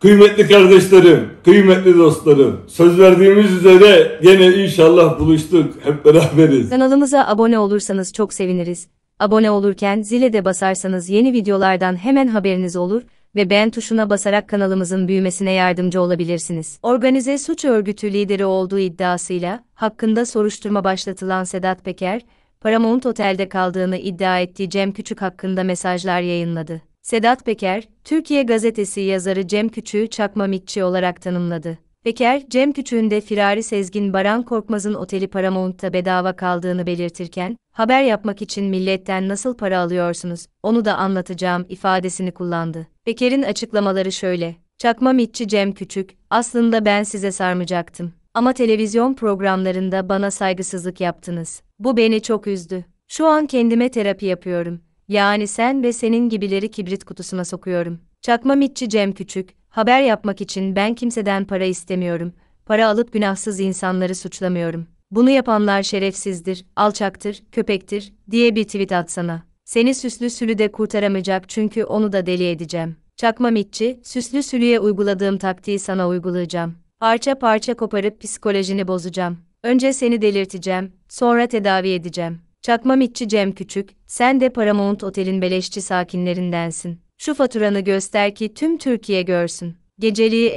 Kıymetli kardeşlerim, kıymetli dostlarım, söz verdiğimiz üzere yine inşallah buluştuk, hep beraberiz. Kanalımıza abone olursanız çok seviniriz. Abone olurken zile de basarsanız yeni videolardan hemen haberiniz olur ve beğen tuşuna basarak kanalımızın büyümesine yardımcı olabilirsiniz. Organize suç örgütü lideri olduğu iddiasıyla hakkında soruşturma başlatılan Sedat Peker, Paramount Otel'de kaldığını iddia ettiği Cem Küçük hakkında mesajlar yayınladı. Sedat Peker, Türkiye Gazetesi yazarı Cem Küçüğü mitçi olarak tanımladı. Peker, Cem Küçüğün de firari Sezgin Baran Korkmaz'ın oteli Paramount'ta bedava kaldığını belirtirken, haber yapmak için milletten nasıl para alıyorsunuz, onu da anlatacağım ifadesini kullandı. Peker'in açıklamaları şöyle, Çakma mitçi Cem Küçük, aslında ben size sarmayacaktım. Ama televizyon programlarında bana saygısızlık yaptınız. Bu beni çok üzdü. Şu an kendime terapi yapıyorum. Yani sen ve senin gibileri kibrit kutusuna sokuyorum. Çakma mitçi Cem Küçük, haber yapmak için ben kimseden para istemiyorum. Para alıp günahsız insanları suçlamıyorum. Bunu yapanlar şerefsizdir, alçaktır, köpektir diye bir tweet atsana. Seni süslü sülü de kurtaramayacak çünkü onu da deli edeceğim. Çakma mitçi, süslü sülüye uyguladığım taktiği sana uygulayacağım. Parça parça koparıp psikolojini bozacağım. Önce seni delirteceğim, sonra tedavi edeceğim. Çakmamitçi Cem Küçük, sen de Paramount Otel'in beleşçi sakinlerindensin. Şu faturanı göster ki tüm Türkiye görsün. Geceliği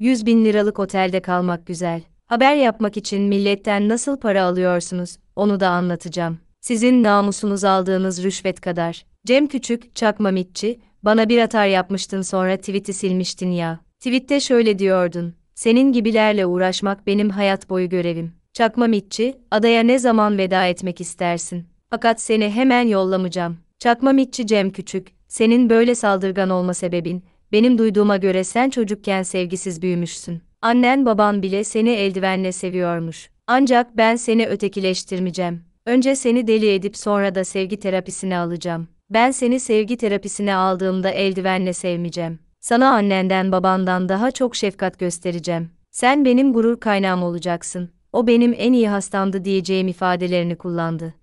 50-100 bin liralık otelde kalmak güzel. Haber yapmak için milletten nasıl para alıyorsunuz, onu da anlatacağım. Sizin namusunuz aldığınız rüşvet kadar. Cem Küçük, Çakmamitçi, bana bir atar yapmıştın sonra tweet'i silmiştin ya. Tweet'te şöyle diyordun. Senin gibilerle uğraşmak benim hayat boyu görevim. Çakmamitçi, adaya ne zaman veda etmek istersin? Fakat seni hemen yollamayacağım. Çakmamitçi Cem Küçük, senin böyle saldırgan olma sebebin, benim duyduğuma göre sen çocukken sevgisiz büyümüşsün. Annen baban bile seni eldivenle seviyormuş. Ancak ben seni ötekileştirmeyeceğim. Önce seni deli edip sonra da sevgi terapisine alacağım. Ben seni sevgi terapisine aldığımda eldivenle sevmeyeceğim. Sana annenden babandan daha çok şefkat göstereceğim. Sen benim gurur kaynağım olacaksın o benim en iyi hastamdı diyeceğim ifadelerini kullandı.